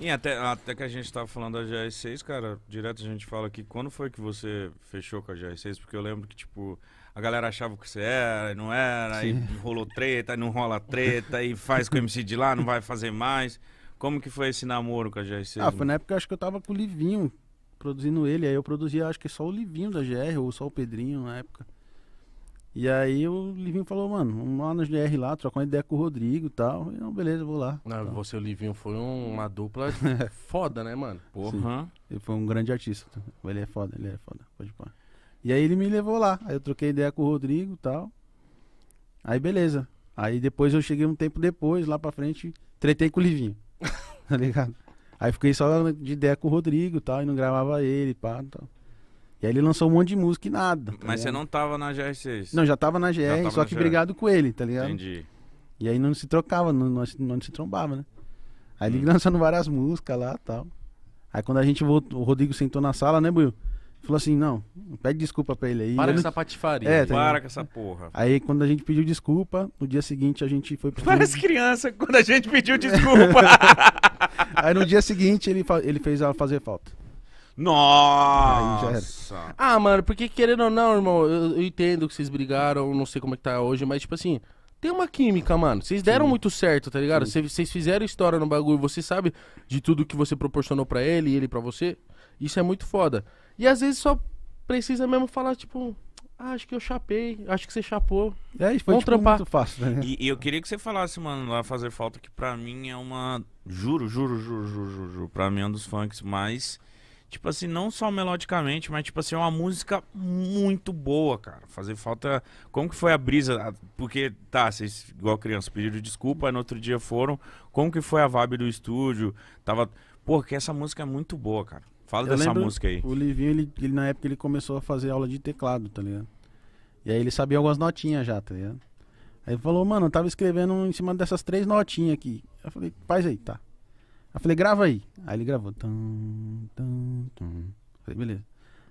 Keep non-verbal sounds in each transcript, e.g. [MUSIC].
E até, até que a gente tava falando da GR6, cara, direto a gente fala que quando foi que você fechou com a GR6? Porque eu lembro que, tipo, a galera achava que você era e não era, Sim. e [LAUGHS] rolou treta, não rola treta, e faz com o MC de lá, não vai fazer mais. Como que foi esse namoro com a GR6? Ah, foi na época acho que eu tava com o Livinho, produzindo ele, aí eu produzia acho que só o Livinho da GR, ou só o Pedrinho na época. E aí o Livinho falou, mano, vamos lá na GR lá, trocar uma ideia com o Rodrigo e tal. E não, beleza, vou lá. Não, ah, Você e o Livinho foi uma dupla [LAUGHS] foda, né, mano? Porra. Sim. Ele foi um grande artista. Ele é foda, ele é foda, pode pôr. E aí ele me levou lá. Aí eu troquei ideia com o Rodrigo e tal. Aí beleza. Aí depois eu cheguei um tempo depois, lá pra frente, tretei com o Livinho. [LAUGHS] tá ligado? Aí fiquei só de ideia com o Rodrigo e tal, e não gravava ele, pá, tal. E aí ele lançou um monte de música e nada. Tá Mas ligado? você não tava na GR6? Não, já tava na GR, tava só que GR. brigado com ele, tá ligado? Entendi. E aí não se trocava, não, não, não se trombava, né? Aí hum. ele lançando várias músicas lá e tal. Aí quando a gente voltou, o Rodrigo sentou na sala, né, Buiu? Falou assim, não, pede desculpa pra ele aí. Para com não... essa patifaria. É, tá para com essa porra. Aí quando a gente pediu desculpa, no dia seguinte a gente foi pro... Parece criança quando a gente pediu [LAUGHS] desculpa. aí no dia seguinte ele, ele fez ela fazer falta. Nossa! Ah, mano, porque querendo ou não, irmão, eu, eu entendo que vocês brigaram, não sei como é que tá hoje, mas tipo assim, tem uma química, mano. Vocês deram Sim. muito certo, tá ligado? Vocês fizeram história no bagulho, você sabe de tudo que você proporcionou para ele e ele para você. Isso é muito foda. E às vezes só precisa mesmo falar, tipo, ah, acho que eu chapei, acho que você chapou. É, isso foi tipo, muito fácil, né? E, e, eu queria que você falasse, mano, lá fazer falta, que pra mim é uma. Juro, juro, juro, juro, juro, juro. Pra mim é um dos funks mais tipo assim, não só melodicamente, mas tipo assim, é uma música muito boa, cara. Fazer falta. Como que foi a brisa? Ah, porque, tá, vocês, igual criança, pediram desculpa, aí no outro dia foram. Como que foi a vibe do estúdio? Tava. Porque essa música é muito boa, cara. Fala Eu dessa música aí. O Livinho, ele, ele, na época, ele começou a fazer aula de teclado, tá ligado? E aí ele sabia algumas notinhas já, tá ligado? Aí ele falou, mano, eu tava escrevendo em cima dessas três notinhas aqui. Eu falei, faz aí, tá eu falei, grava aí. Aí ele gravou. Tum, tum, tum. Falei, beleza.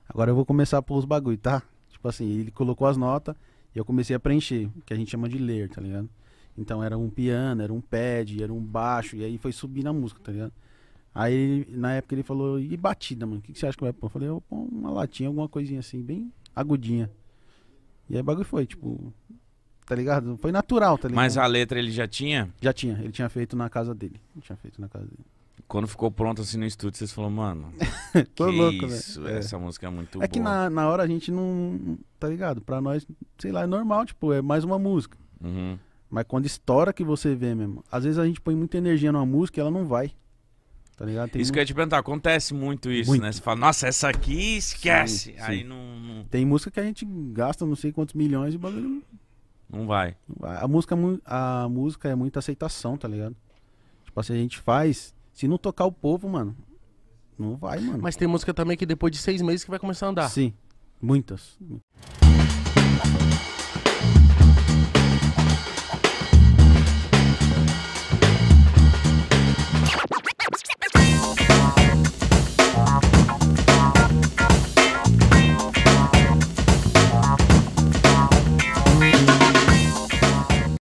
Agora eu vou começar por os bagulho, tá? Tipo assim, ele colocou as notas e eu comecei a preencher, que a gente chama de ler, tá ligado? Então era um piano, era um pad, era um baixo, e aí foi subindo a música, tá ligado? Aí na época ele falou, e batida, mano? O que, que, você acha que vai pôr? Eu falei, eu pôr uma latinha, alguma coisinha assim, bem agudinha. E aí o bagulho foi, tipo, tá ligado? Foi natural, tá ligado? Mas a letra ele já tinha? Já tinha, ele tinha feito na casa dele. Ele tinha feito na casa dele. Quando ficou pronto assim no estúdio, vocês falaram, mano. [LAUGHS] Tô louco, isso, velho. É. Essa é. música é muito boa. É que na, na hora a gente não. Tá ligado? Pra nós, sei lá, é normal, tipo, é mais uma música. Uhum. Mas quando estoura que você vê mesmo. Às vezes a gente põe muita energia numa música e ela não vai. Tá ligado? Tem isso muito... que eu ia te perguntar, acontece muito isso, muito. né? Você fala, nossa, essa aqui esquece. Sim, Aí Não, não, Tem música que a gente gasta não sei quantos milhões e bagulho não vai. A música, é a música é muita aceitação, tá ligado? Tipo assim, a gente faz. Se não tocar o povo, mano, não vai, mano. Mas tem música também que depois de seis meses que vai começar a andar. Sim. Muitas.